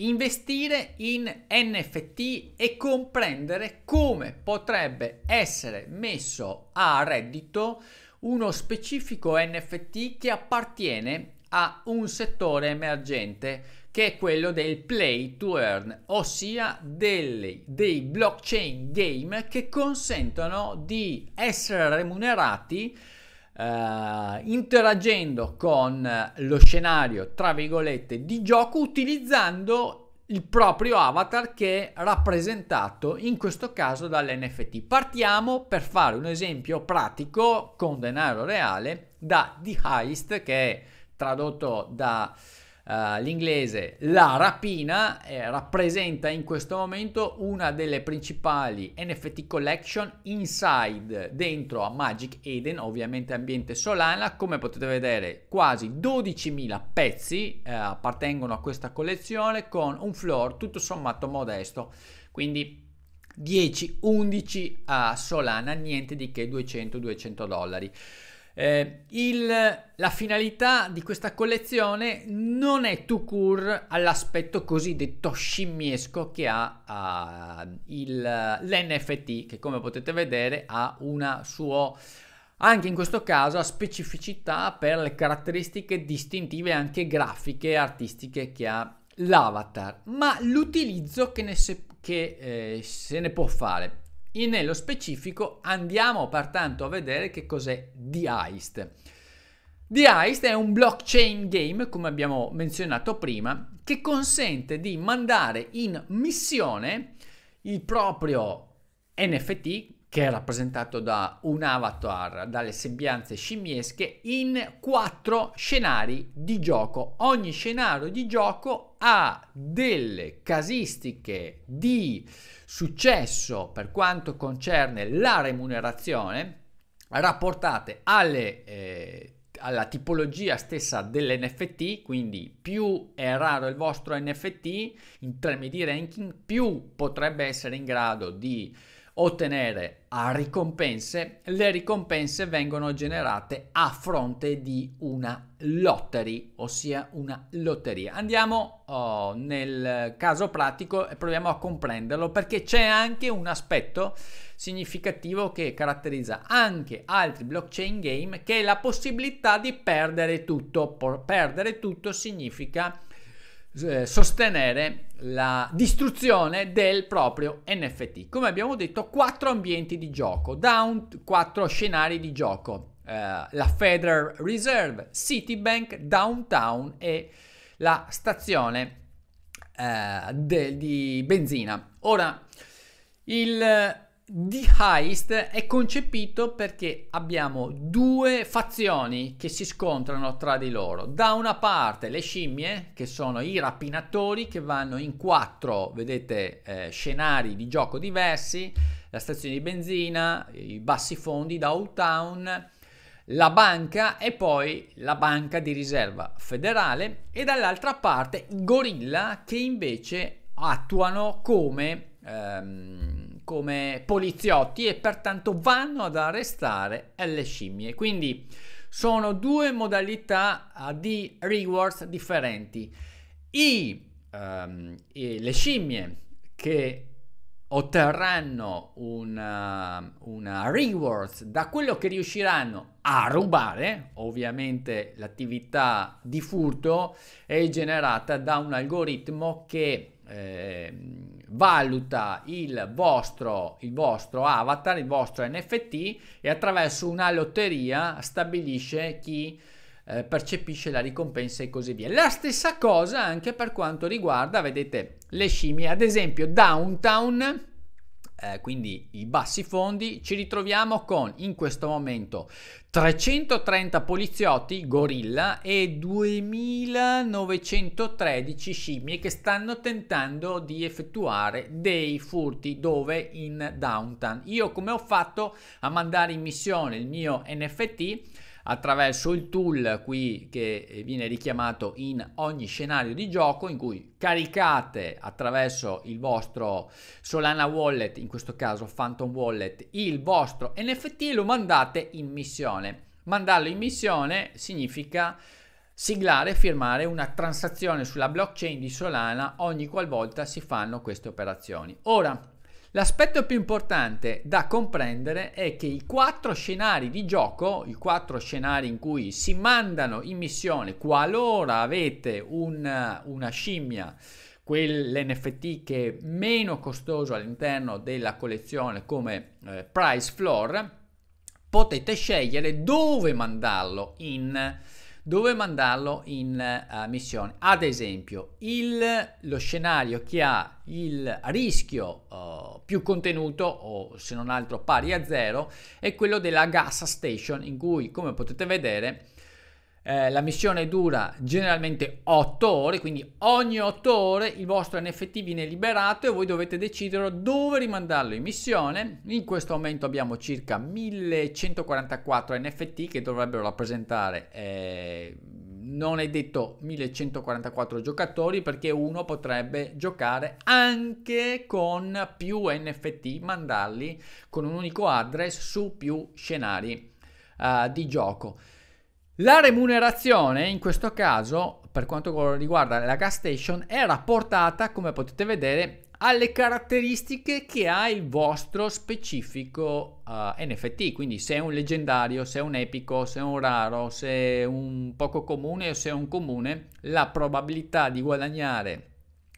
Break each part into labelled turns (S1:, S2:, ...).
S1: investire in NFT e comprendere come potrebbe essere messo a reddito uno specifico NFT che appartiene a un settore emergente che è quello del play to earn, ossia delle, dei blockchain game che consentono di essere remunerati Uh, interagendo con lo scenario, tra virgolette, di gioco utilizzando il proprio avatar che è rappresentato in questo caso dall'NFT. Partiamo per fare un esempio pratico con denaro reale da The Heist che è tradotto da eh, l'inglese La Rapina eh, rappresenta in questo momento una delle principali NFT collection inside dentro a Magic Eden, ovviamente ambiente Solana, come potete vedere quasi 12.000 pezzi eh, appartengono a questa collezione con un floor tutto sommato modesto, quindi 10-11 a Solana, niente di che 200-200 dollari. Eh, il, la finalità di questa collezione non è tout court all'aspetto cosiddetto scimmiesco che ha uh, il, l'NFT, che come potete vedere ha una sua anche in questo caso ha specificità per le caratteristiche distintive anche grafiche e artistiche che ha l'avatar, ma l'utilizzo che, ne se, che eh, se ne può fare. E nello specifico andiamo pertanto a vedere che cos'è The Heist. The Heist è un blockchain game, come abbiamo menzionato prima, che consente di mandare in missione il proprio NFT, che è rappresentato da un avatar dalle sembianze scimmiesche in quattro scenari di gioco. Ogni scenario di gioco ha delle casistiche di successo per quanto concerne la remunerazione rapportate alle, eh, alla tipologia stessa dell'NFT, quindi più è raro il vostro NFT in termini di ranking, più potrebbe essere in grado di ottenere ricompense, le ricompense vengono generate a fronte di una lottery, ossia una lotteria. Andiamo oh, nel caso pratico e proviamo a comprenderlo perché c'è anche un aspetto significativo che caratterizza anche altri blockchain game che è la possibilità di perdere tutto. Por perdere tutto significa eh, sostenere la distruzione del proprio NFT. Come abbiamo detto, quattro ambienti di gioco, down, quattro scenari di gioco. Eh, la Federal Reserve, Citibank, Downtown e la stazione eh, de, di benzina. Ora, il The Heist è concepito perché abbiamo due fazioni che si scontrano tra di loro. Da una parte le scimmie, che sono i rapinatori, che vanno in quattro, vedete, eh, scenari di gioco diversi, la stazione di benzina, i bassi fondi, downtown, la banca e poi la banca di riserva federale e dall'altra parte i gorilla che invece attuano come... Ehm, come poliziotti e pertanto vanno ad arrestare le scimmie. Quindi sono due modalità eh, di rewards differenti. I, um, le scimmie che otterranno eh, una, una rewards da quello che riusciranno a rubare, ovviamente l'attività di furto è generata da un algoritmo che eh, valuta il vostro, il vostro avatar, il vostro NFT e attraverso una lotteria stabilisce chi eh, percepisce la ricompensa e così via. La stessa cosa anche per quanto riguarda, vedete, le scimmie, ad esempio Downtown eh, quindi i bassi fondi, ci ritroviamo con in questo momento 330 poliziotti gorilla e 2913 scimmie che stanno tentando di effettuare dei furti dove in downtown. Io come ho fatto a mandare in missione il mio NFT attraverso il tool qui che eh, viene richiamato in ogni scenario di gioco in cui caricate attraverso il vostro Solana Wallet, in questo caso Phantom Wallet, il vostro NFT e lo mandate in missione. Mandarlo in missione significa siglare e firmare una transazione sulla blockchain di Solana ogni qualvolta si fanno queste operazioni. Ora, L'aspetto più importante da comprendere è che i quattro scenari di gioco, i quattro scenari in cui si mandano in missione qualora avete una, una scimmia, quell'NFT che è meno costoso all'interno della collezione come eh, price floor, potete scegliere dove mandarlo in missione dove mandarlo in uh, missione. Ad esempio, il, lo scenario che ha il rischio uh, più contenuto o se non altro pari a zero è quello della gas station in cui, come potete vedere, eh, la missione dura generalmente 8 ore, quindi ogni 8 ore il vostro NFT viene liberato e voi dovete decidere dove rimandarlo in missione. In questo momento abbiamo circa 1144 NFT che dovrebbero rappresentare... Eh, non è detto 1144 giocatori perché uno potrebbe giocare anche con più NFT, mandarli con un unico address su più scenari uh, di gioco. La remunerazione in questo caso, per quanto riguarda la gas station, è rapportata, come potete vedere, alle caratteristiche che ha il vostro specifico uh, eh, NFT, quindi se è un leggendario, se è un epico, se è un raro, se è un poco comune o se è un comune, la probabilità di guadagnare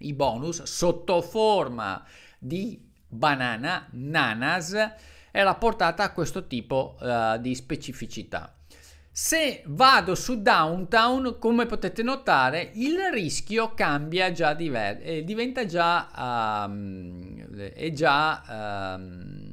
S1: i bonus sotto forma di banana, nanas, è rapportata a questo tipo uh, di specificità. Se vado su downtown, come potete notare, il rischio cambia già diver- e eh, diventa già... Um, è già... Um,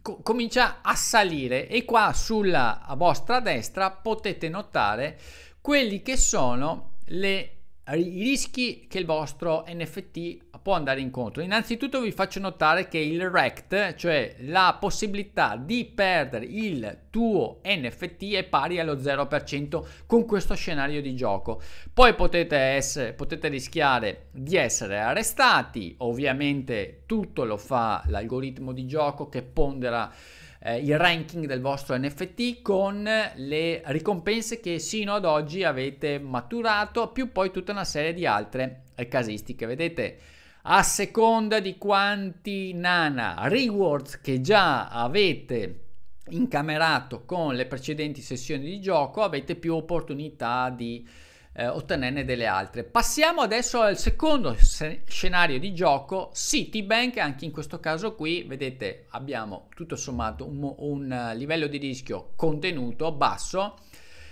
S1: co- comincia a salire e qua sulla vostra destra potete notare quelli che sono le, i rischi che il vostro NFT può andare incontro? Innanzitutto vi faccio notare che il rect, cioè la possibilità di perdere il tuo NFT è pari allo 0% con questo scenario di gioco. Poi potete, essere, potete rischiare di essere arrestati, ovviamente tutto lo fa l'algoritmo di gioco che pondera eh, il ranking del vostro NFT con le ricompense che sino ad oggi avete maturato, più poi tutta una serie di altre casistiche. Vedete? a seconda di quanti nana rewards che già avete incamerato con le precedenti sessioni di gioco avete più opportunità di eh, ottenerne delle altre. Passiamo adesso al secondo se- scenario di gioco, Citibank, anche in questo caso qui, vedete, abbiamo tutto sommato un, un livello di rischio contenuto, basso,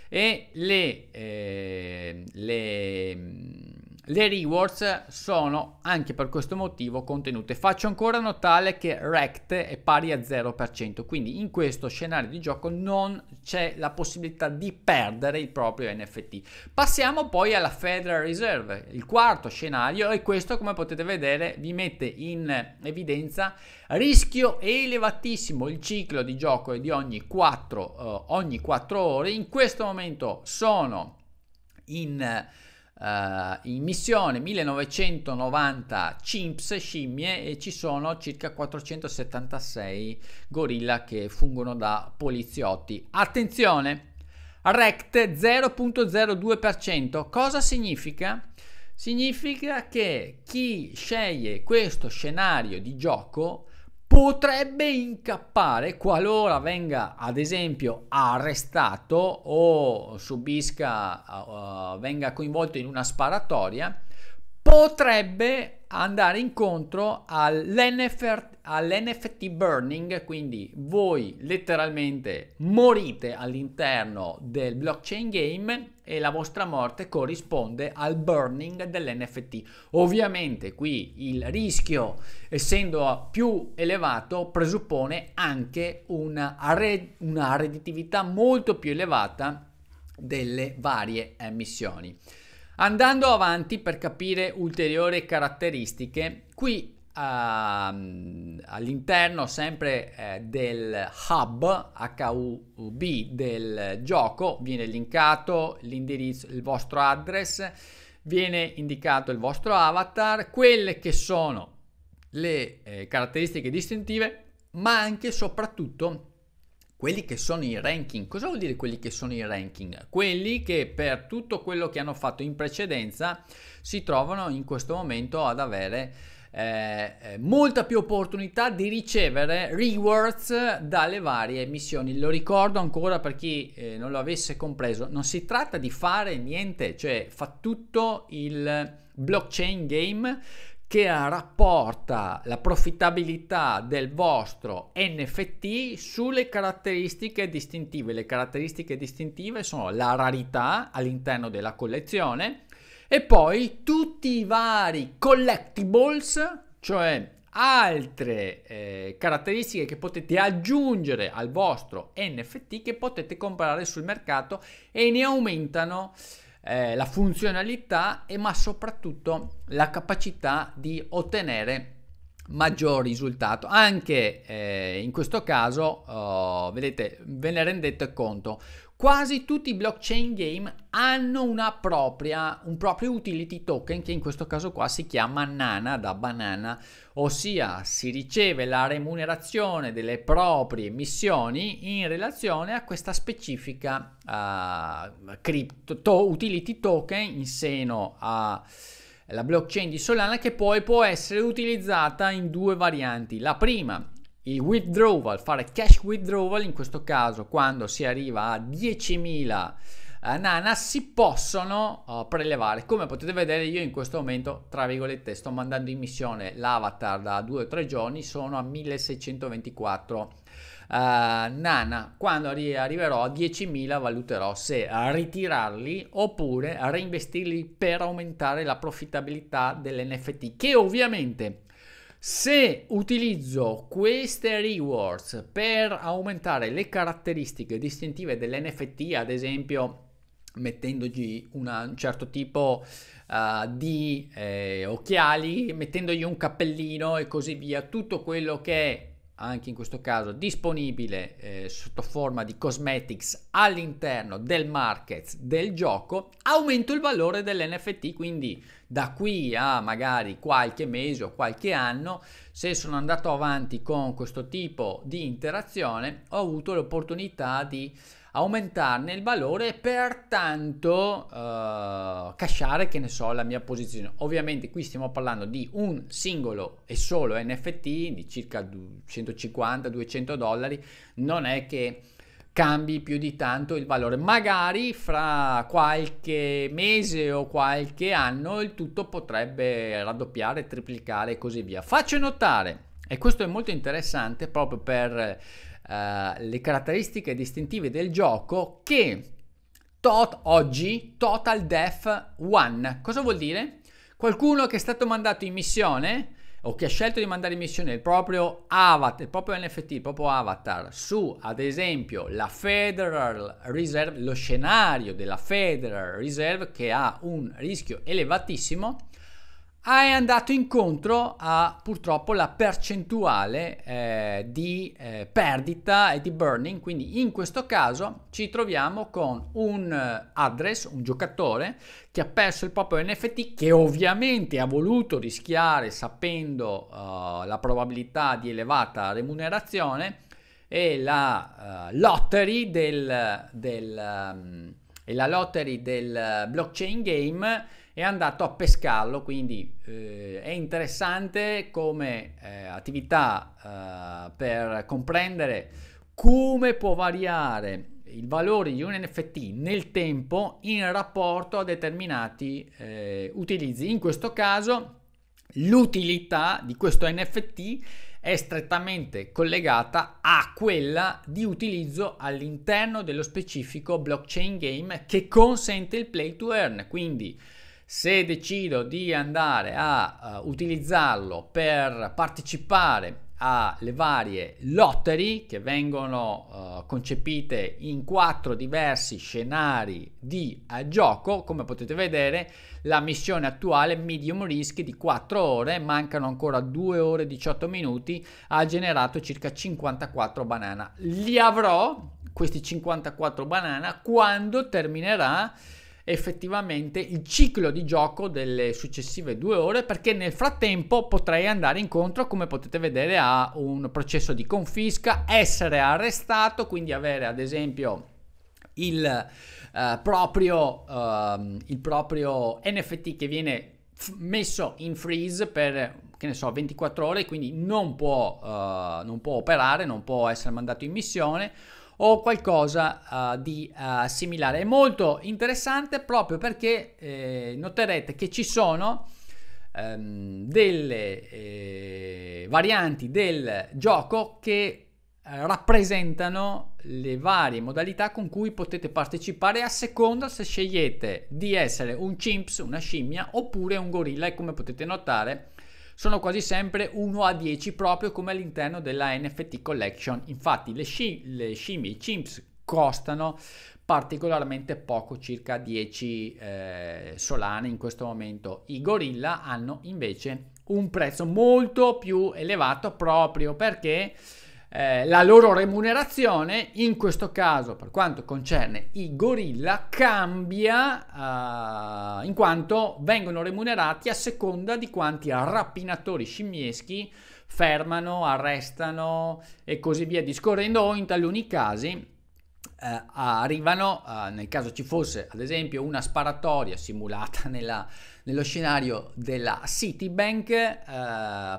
S1: e le, eh, le le rewards sono anche per questo motivo contenute. Faccio ancora notare che rect è pari a 0%, quindi in questo scenario di gioco non c'è la possibilità di perdere il proprio NFT. Passiamo poi alla Federal Reserve, il quarto scenario e questo come potete vedere vi mette in evidenza rischio elevatissimo il ciclo di gioco è di ogni 4, eh, ogni 4 ore. In questo momento sono in Uh, in missione 1990 chimps, scimmie, e ci sono circa 476 gorilla che fungono da poliziotti. Attenzione! Rect 0.02%. Cosa significa? Significa che chi sceglie questo scenario di gioco potrebbe incappare qualora venga ad esempio arrestato o subisca uh, venga coinvolto in una sparatoria potrebbe andare incontro all'NFT, all'NFT burning, quindi voi letteralmente morite all'interno del blockchain game e la vostra morte corrisponde al burning dell'NFT. Ovviamente qui il rischio, essendo più elevato, presuppone anche una, arred- una redditività molto più elevata delle varie emissioni. Andando avanti per capire ulteriori caratteristiche, qui ehm, all'interno sempre eh, del hub HUB del gioco viene linkato l'indirizzo, il vostro address, viene indicato il vostro avatar, quelle che sono le eh, caratteristiche distintive, ma anche e soprattutto quelli che sono i ranking. Cosa vuol dire quelli che sono i ranking? Quelli che per tutto quello che hanno fatto in precedenza si trovano in questo momento ad avere eh, eh, molta più opportunità di ricevere rewards dalle varie missioni. Lo ricordo ancora per chi eh, non lo avesse compreso, non si tratta di fare niente, cioè fa tutto il blockchain game che rapporta la profittabilità del vostro NFT sulle caratteristiche distintive. Le caratteristiche distintive sono la rarità all'interno della collezione e poi tutti i vari collectibles, cioè altre eh, caratteristiche che potete aggiungere al vostro NFT che potete comprare sul mercato e ne aumentano eh, eh, la funzionalità e ma soprattutto la capacità di ottenere maggior risultato. Anche eh, in questo caso, oh, vedete, ve ne rendete conto. Quasi tutti i blockchain game hanno una propria, un proprio utility token che in questo caso qua si chiama nana da banana, ossia si riceve la remunerazione delle proprie missioni in relazione a questa specifica uh, crypto, utility token in seno a la blockchain di Solana che poi può essere utilizzata in due varianti. La prima, il withdrawal, fare cash withdrawal, in questo caso quando si arriva a 10.000 eh, nana si possono uh, prelevare come potete vedere io in questo momento tra virgolette sto mandando in missione l'avatar da 2 o 3 giorni sono a 1624 eh, Nana, quando arri- arriverò a 10.000 valuterò se ritirarli oppure reinvestirli per aumentare la profittabilità dell'NFT, che ovviamente se utilizzo queste rewards per aumentare le caratteristiche distintive dell'NFT, ad esempio mettendogli una, un certo tipo uh, di eh, occhiali, mettendogli un cappellino e così via, tutto quello che anche in questo caso disponibile eh, sotto forma di cosmetics all'interno del market del gioco, aumento il valore dell'NFT, quindi da qui a magari qualche mese o qualche anno, se sono andato avanti con questo tipo di interazione, ho avuto l'opportunità di aumentarne il valore e pertanto eh, casciare, che ne so, la mia posizione. Ovviamente qui stiamo parlando di un singolo e solo NFT di circa 150-200 dollari, non è che cambi più di tanto il valore. Magari fra qualche mese o qualche anno il tutto potrebbe raddoppiare, triplicare e così via. Faccio notare, e questo è molto interessante proprio per eh, le caratteristiche distintive del gioco che tot oggi Total Def 1. Cosa vuol dire? Qualcuno che è stato mandato in missione o che ha scelto di mandare in missione il proprio avatar, il proprio NFT, il proprio avatar su ad esempio la Federal Reserve, lo scenario della Federal Reserve che ha un rischio elevatissimo, è andato incontro a purtroppo la percentuale eh, di eh, perdita e di burning, quindi in questo caso ci troviamo con un eh, address, un giocatore che ha perso il proprio NFT che ovviamente ha voluto rischiare sapendo uh, la probabilità di elevata remunerazione e la uh, lottery del, del um, e la lottery del eh, blockchain game è andato a pescarlo, quindi eh, è interessante come eh, attività eh, per comprendere come può variare il valore di un NFT nel tempo in rapporto a determinati eh, utilizzi. In questo caso l'utilità di questo NFT è strettamente collegata a quella di utilizzo all'interno dello specifico blockchain game che consente il play to earn, quindi se decido di andare a uh, utilizzarlo per partecipare alle varie lotterie che vengono uh, concepite in quattro diversi scenari di eh, gioco come potete vedere la missione attuale medium risk di 4 ore mancano ancora 2 ore e 18 minuti ha generato circa 54 banana li avrò questi 54 banana quando terminerà effettivamente il ciclo di gioco delle successive due ore perché nel frattempo potrei andare incontro come potete vedere a un processo di confisca essere arrestato quindi avere ad esempio il, eh, proprio, eh, il proprio NFT che viene messo in freeze per che ne so 24 ore quindi non può, uh, non può operare non può essere mandato in missione o qualcosa uh, di uh, similare. È molto interessante proprio perché eh, noterete che ci sono um, delle eh, varianti del gioco che eh, rappresentano le varie modalità con cui potete partecipare a seconda se scegliete di essere un chimps, una scimmia oppure un gorilla e come potete notare sono quasi sempre 1 a 10 proprio come all'interno della NFT collection. Infatti le, sci- le scimmie, i chimps costano particolarmente poco, circa 10 eh, solane in questo momento. I gorilla hanno invece un prezzo molto più elevato proprio perché eh, la loro remunerazione, in questo caso per quanto concerne i gorilla, cambia eh, in quanto vengono remunerati a seconda di quanti rapinatori scimmieschi fermano, arrestano e così via discorrendo o in taluni casi eh, arrivano, eh, nel caso ci fosse ad esempio una sparatoria simulata nella nello scenario della Citibank eh,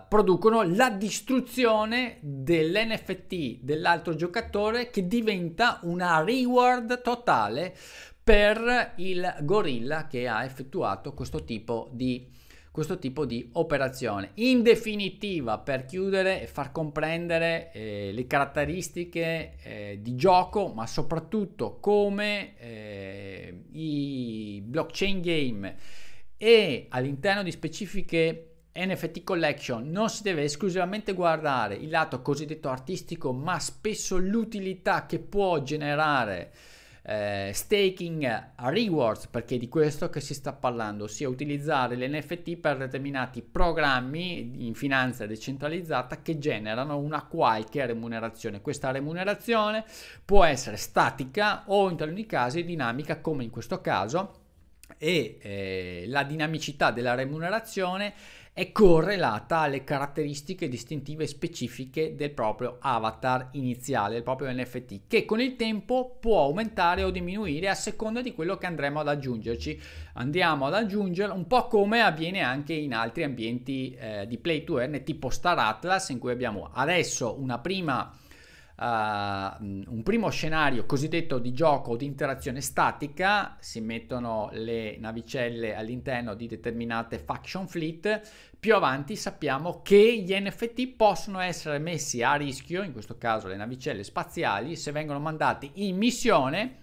S1: producono la distruzione dell'NFT dell'altro giocatore che diventa una reward totale per il gorilla che ha effettuato questo tipo di questo tipo di operazione. In definitiva, per chiudere e far comprendere eh, le caratteristiche eh, di gioco, ma soprattutto come eh, i blockchain game e all'interno di specifiche NFT collection non si deve esclusivamente guardare il lato cosiddetto artistico, ma spesso l'utilità che può generare eh, staking rewards, perché è di questo che si sta parlando, ossia utilizzare le NFT per determinati programmi in finanza decentralizzata che generano una qualche remunerazione. Questa remunerazione può essere statica o in taluni casi dinamica, come in questo caso e eh, la dinamicità della remunerazione è correlata alle caratteristiche distintive specifiche del proprio avatar iniziale, del proprio NFT, che con il tempo può aumentare o diminuire a seconda di quello che andremo ad aggiungerci. Andiamo ad aggiungere un po' come avviene anche in altri ambienti eh, di play to earn tipo Star Atlas, in cui abbiamo adesso una prima uh, un primo scenario cosiddetto di gioco o di interazione statica, si mettono le navicelle all'interno di determinate faction fleet, più avanti sappiamo che gli NFT possono essere messi a rischio, in questo caso le navicelle spaziali, se vengono mandati in missione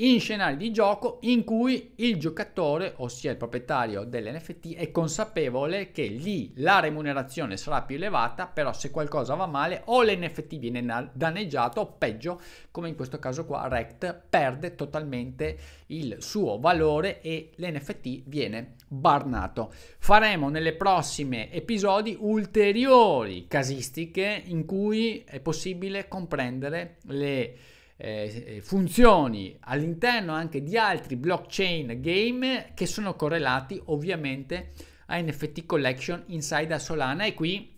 S1: in scenari di gioco in cui il giocatore, ossia il proprietario dell'NFT, è consapevole che lì la remunerazione sarà più elevata, però se qualcosa va male o l'NFT viene danneggiato o peggio, come in questo caso qua, Rect perde totalmente il suo valore e l'NFT viene barnato. Faremo nelle prossime episodi ulteriori casistiche in cui è possibile comprendere le eh, funzioni all'interno anche di altri blockchain game che sono correlati ovviamente a NFT Collection inside a Solana e qui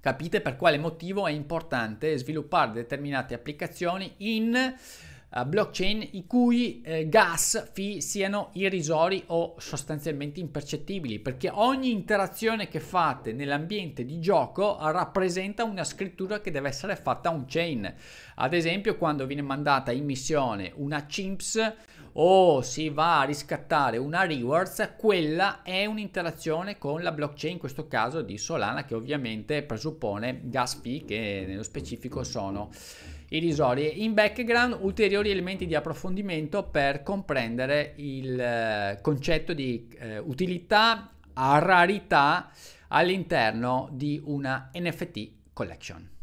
S1: capite per quale motivo è importante sviluppare determinate applicazioni in eh, blockchain i cui eh, gas fee siano irrisori o sostanzialmente impercettibili perché ogni interazione che fate nell'ambiente di gioco rappresenta una scrittura che deve essere fatta on chain ad esempio quando viene mandata in missione una chimps o si va a riscattare una rewards quella è un'interazione con la blockchain in questo caso di Solana che ovviamente presuppone gas fee che nello specifico sono irrisorie. In background ulteriori elementi di approfondimento per comprendere il eh, concetto di eh, utilità a rarità all'interno di una NFT collection.